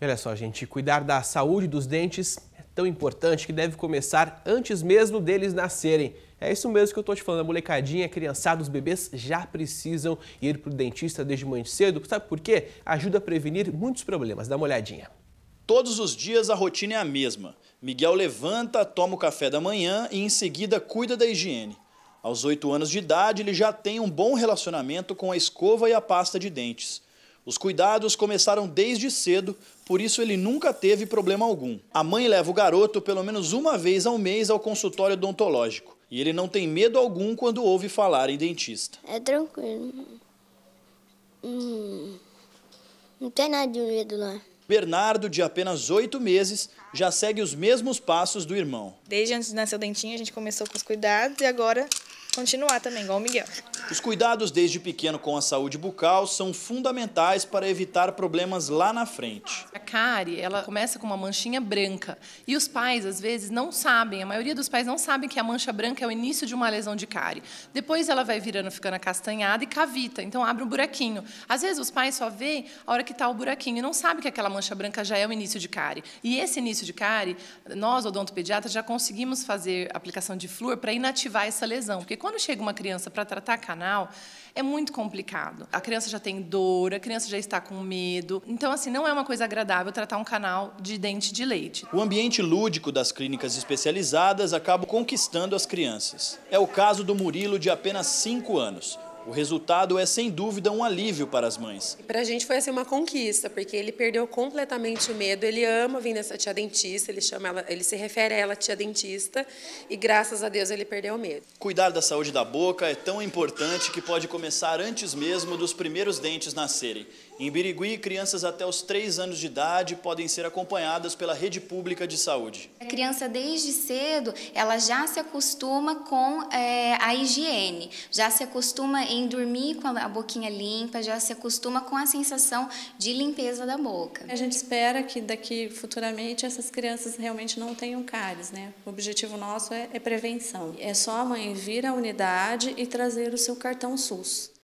Olha só, gente, cuidar da saúde dos dentes é tão importante que deve começar antes mesmo deles nascerem. É isso mesmo que eu tô te falando, a molecadinha, a criançada, os bebês já precisam ir pro dentista desde muito cedo. Sabe por quê? Ajuda a prevenir muitos problemas. Dá uma olhadinha. Todos os dias a rotina é a mesma. Miguel levanta, toma o café da manhã e em seguida cuida da higiene. Aos 8 anos de idade, ele já tem um bom relacionamento com a escova e a pasta de dentes. Os cuidados começaram desde cedo, por isso ele nunca teve problema algum. A mãe leva o garoto pelo menos uma vez ao mês ao consultório odontológico. E ele não tem medo algum quando ouve falar em dentista. É tranquilo. Hum, não tem nada de medo lá. Bernardo, de apenas oito meses, já segue os mesmos passos do irmão. Desde antes de nascer o dentinho, a gente começou com os cuidados e agora continuar também, igual o Miguel. Os cuidados desde pequeno com a saúde bucal são fundamentais para evitar problemas lá na frente cárie, ela começa com uma manchinha branca. E os pais, às vezes, não sabem, a maioria dos pais não sabem que a mancha branca é o início de uma lesão de cárie. Depois ela vai virando, ficando acastanhada e cavita, então abre um buraquinho. Às vezes os pais só veem a hora que está o buraquinho e não sabem que aquela mancha branca já é o início de cárie. E esse início de cárie, nós, odontopediatras, já conseguimos fazer aplicação de flúor para inativar essa lesão. Porque quando chega uma criança para tratar canal, é muito complicado. A criança já tem dor, a criança já está com medo. Então, assim, não é uma coisa agradável tratar um canal de dente de leite. O ambiente lúdico das clínicas especializadas acaba conquistando as crianças. É o caso do Murilo, de apenas 5 anos. O resultado é, sem dúvida, um alívio para as mães. Para a gente foi assim, uma conquista, porque ele perdeu completamente o medo. Ele ama vir nessa tia dentista, ele, chama ela, ele se refere a ela tia dentista e, graças a Deus, ele perdeu o medo. Cuidar da saúde da boca é tão importante que pode começar antes mesmo dos primeiros dentes nascerem. Em Birigui, crianças até os 3 anos de idade podem ser acompanhadas pela rede pública de saúde. A criança, desde cedo, ela já se acostuma com é, a higiene, já se acostuma em em dormir com a boquinha limpa, já se acostuma com a sensação de limpeza da boca. A gente espera que daqui futuramente essas crianças realmente não tenham cáries, né? O objetivo nosso é, é prevenção. É só a mãe vir à unidade e trazer o seu cartão SUS.